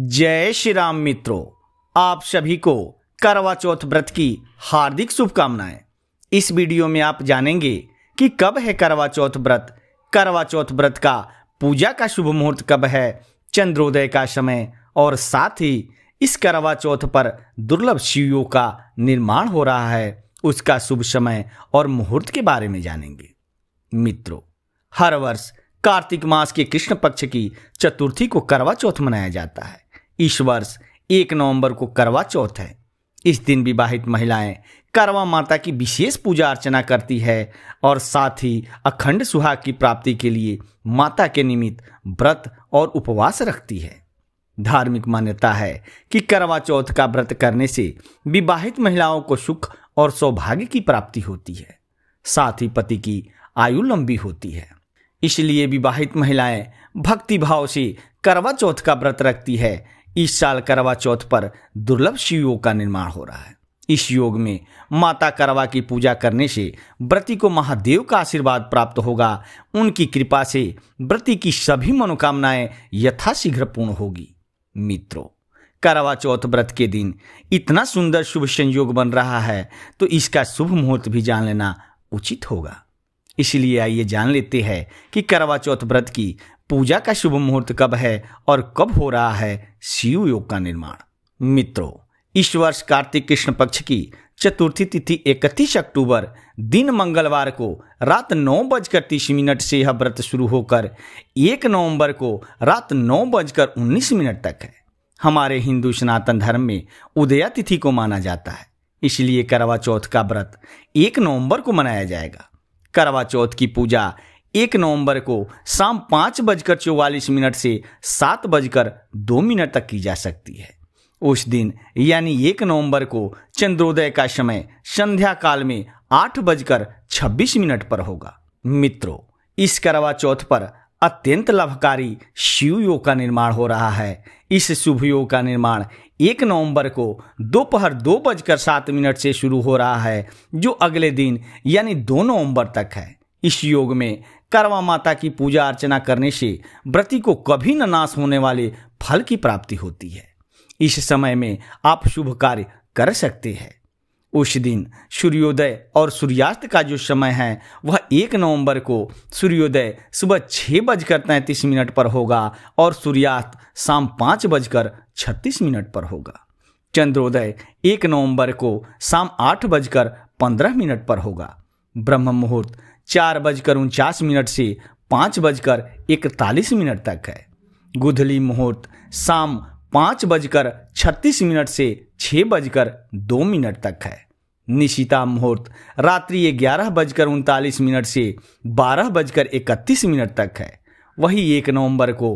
जय श्री राम मित्रों आप सभी को करवा चौथ व्रत की हार्दिक शुभकामनाएं इस वीडियो में आप जानेंगे कि कब है करवा चौथ व्रत करवा चौथ व्रत का पूजा का शुभ मुहूर्त कब है चंद्रोदय का समय और साथ ही इस करवा चौथ पर दुर्लभ शिवों का निर्माण हो रहा है उसका शुभ समय और मुहूर्त के बारे में जानेंगे मित्रों हर वर्ष कार्तिक मास के कृष्ण पक्ष की चतुर्थी को करवा चौथ मनाया जाता है इस वर्ष एक नवंबर को करवा चौथ है इस दिन विवाहित महिलाएं करवा माता की विशेष पूजा अर्चना करती है और साथ ही अखंड सुहाग की प्राप्ति के लिए माता के निमित्त व्रत और उपवास रखती है धार्मिक मान्यता है कि करवा चौथ का व्रत करने से विवाहित महिलाओं को सुख और सौभाग्य की प्राप्ति होती है साथ ही पति की आयु लंबी होती है इसलिए विवाहित महिलाएं भक्ति भाव से करवा चौथ का व्रत रखती है इस साल करवा चौथ पर दुर्लभ शिव योग का निर्माण हो रहा है इस योग में माता करवा की पूजा करने से व्रती को महादेव का आशीर्वाद प्राप्त होगा उनकी कृपा से व्रती की सभी मनोकामनाएं यथाशीघ्र पूर्ण होगी मित्रों करवा चौथ व्रत के दिन इतना सुंदर शुभ संयोग बन रहा है तो इसका शुभ मुहूर्त भी जान लेना उचित होगा इसलिए आइए जान लेते हैं कि करवा चौथ व्रत की पूजा का शुभ मुहूर्त कब है और कब हो रहा है शिव योग का निर्माण मित्रों इस वर्ष कार्तिक कृष्ण पक्ष की चतुर्थी तिथि 31 अक्टूबर दिन मंगलवार को रात नौ बजकर तीस मिनट से यह व्रत शुरू होकर एक नवंबर को रात नौ बजकर उन्नीस मिनट तक है हमारे हिंदू सनातन धर्म में उदया तिथि को माना जाता है इसलिए करवा चौथ का व्रत एक नवंबर को मनाया जाएगा करवा चौथ की पूजा एक नवंबर को शाम पाँच बजकर चौवालीस मिनट से सात बजकर दो मिनट तक की जा सकती है उस दिन यानी एक नवंबर को चंद्रोदय का समय संध्या काल में आठ बजकर छब्बीस मिनट पर होगा मित्रों इस करवा चौथ पर अत्यंत लाभकारी शिव योग का निर्माण हो रहा है इस शुभ योग का निर्माण एक नवंबर को दोपहर दो, दो बजकर सात मिनट से शुरू हो रहा है जो अगले दिन यानी दो नवंबर तक है इस योग में करवा माता की पूजा अर्चना करने से व्रती को कभी न नाश होने वाले फल की प्राप्ति होती है इस समय में आप शुभ कार्य कर सकते हैं उस दिन सूर्योदय और सूर्यास्त का जो समय है वह एक नवंबर को सूर्योदय सुबह छः बजकर तैंतीस मिनट पर होगा और सूर्यास्त शाम पाँच बजकर छत्तीस मिनट पर होगा चंद्रोदय एक नवंबर को शाम आठ बजकर पंद्रह मिनट पर होगा ब्रह्म मुहूर्त चार बजकर उनचास मिनट से पाँच बजकर इकतालीस मिनट तक है गुधली मुहूर्त शाम पाँच बजकर छत्तीस मिनट से छः बजकर दो मिनट तक है निशिता मुहूर्त रात्रि ग्यारह बजकर उनतालीस मिनट से बारह बजकर इकतीस मिनट तक है वही एक नवंबर को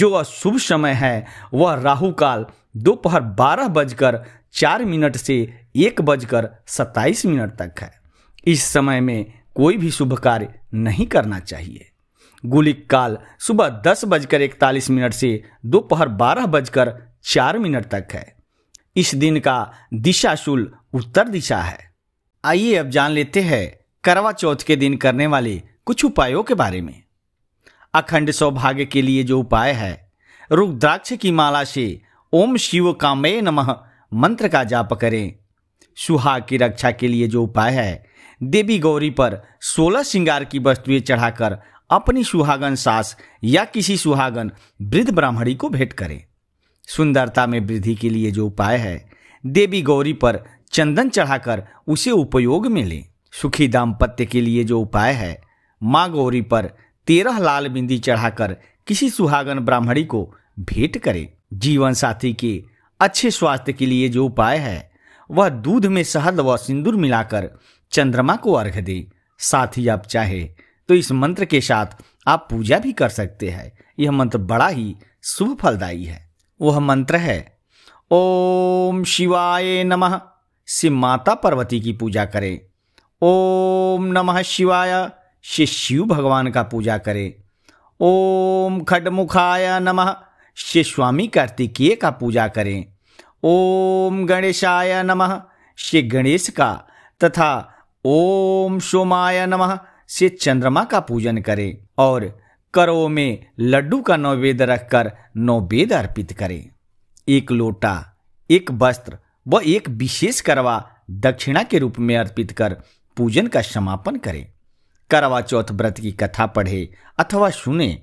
जो अशुभ समय है वह राहु काल दोपहर बारह बजकर चार मिनट से एक बजकर सत्ताईस मिनट तक है इस समय में कोई भी शुभ कार्य नहीं करना चाहिए गुलिक काल सुबह दस बजकर इकतालीस मिनट से दोपहर बारह बजकर चार मिनट तक है इस दिन का दिशाशूल उत्तर दिशा है आइए अब जान लेते हैं करवा चौथ के दिन करने वाले कुछ उपायों के बारे में अखंड सौभाग्य के लिए जो उपाय है रुद्राक्ष की माला से ओम शिव कामय नमः मंत्र का जाप करें सुहा की रक्षा के लिए जो उपाय है देवी गौरी पर सोलह श्रृंगार की वस्तुएं चढ़ाकर अपनी सुहागन सास या किसी सुहागन वृद्ध ब्राह्मणी को भेंट करें सुंदरता में वृद्धि के लिए जो उपाय है देवी गौरी पर चंदन चढ़ाकर उसे उपयोग में लें सुखी दाम्पत्य के लिए जो उपाय है माँ गौरी पर तेरह लाल बिंदी चढ़ाकर किसी सुहागन ब्राह्मणी को भेंट करें जीवन साथी के अच्छे स्वास्थ्य के लिए जो उपाय है वह दूध में शहद व सिंदूर मिलाकर चंद्रमा को अर्घ दें साथ ही आप चाहे तो इस मंत्र के साथ आप पूजा भी कर सकते हैं यह मंत्र बड़ा ही शुभ फलदायी है वह मंत्र है ओम शिवाय नमः शिव माता पार्वती की पूजा करें ओम नमः शिवाय श्री शिव भगवान का पूजा करें ओम खडमुखाय नमः श्री स्वामी कार्तिकेय का पूजा करें ओम गणेशाय नमः श्री गणेश का तथा ओम सोमाय नम से चंद्रमा का पूजन करें और करो में लड्डू का नौवेद रखकर नौवेद अर्पित करें एक लोटा एक वस्त्र व एक विशेष करवा दक्षिणा के रूप में अर्पित कर पूजन का समापन करें करवा चौथ व्रत की कथा पढ़े अथवा सुने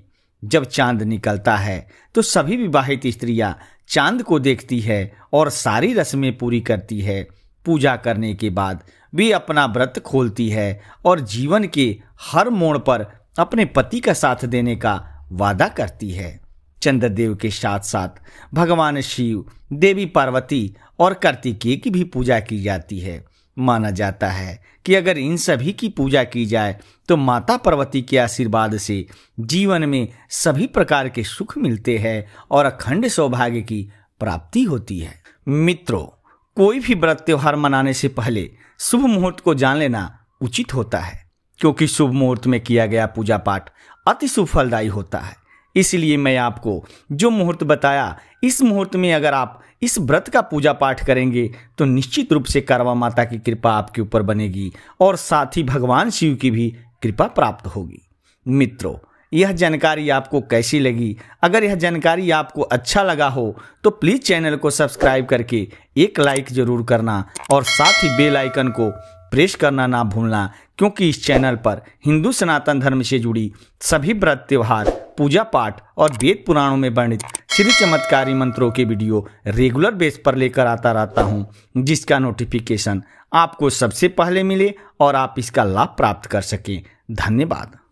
जब चांद निकलता है तो सभी विवाहित स्त्रियां चांद को देखती है और सारी रस्में पूरी करती है पूजा करने के बाद भी अपना व्रत खोलती है और जीवन के हर मोड़ पर अपने पति का साथ देने का वादा करती है चंद्रदेव के साथ साथ भगवान शिव देवी पार्वती और कार्तिकेय की भी पूजा की जाती है माना जाता है कि अगर इन सभी की पूजा की जाए तो माता पार्वती के आशीर्वाद से जीवन में सभी प्रकार के सुख मिलते हैं और अखंड सौभाग्य की प्राप्ति होती है मित्रों कोई भी व्रत त्यौहार मनाने से पहले शुभ मुहूर्त को जान लेना उचित होता है क्योंकि शुभ मुहूर्त में किया गया पूजा पाठ अति शुभ फलदायी होता है इसलिए मैं आपको जो मुहूर्त बताया इस मुहूर्त में अगर आप इस व्रत का पूजा पाठ करेंगे तो निश्चित रूप से करवा माता की कृपा आपके ऊपर बनेगी और साथ ही भगवान शिव की भी कृपा प्राप्त होगी मित्रों यह जानकारी आपको कैसी लगी अगर यह जानकारी आपको अच्छा लगा हो तो प्लीज़ चैनल को सब्सक्राइब करके एक लाइक ज़रूर करना और साथ ही बेल आइकन को प्रेस करना ना भूलना क्योंकि इस चैनल पर हिंदू सनातन धर्म से जुड़ी सभी व्रत त्यौहार पूजा पाठ और वेद पुराणों में वर्णित श्री चमत्कारी मंत्रों के वीडियो रेगुलर बेस पर लेकर आता रहता हूं, जिसका नोटिफिकेशन आपको सबसे पहले मिले और आप इसका लाभ प्राप्त कर सकें धन्यवाद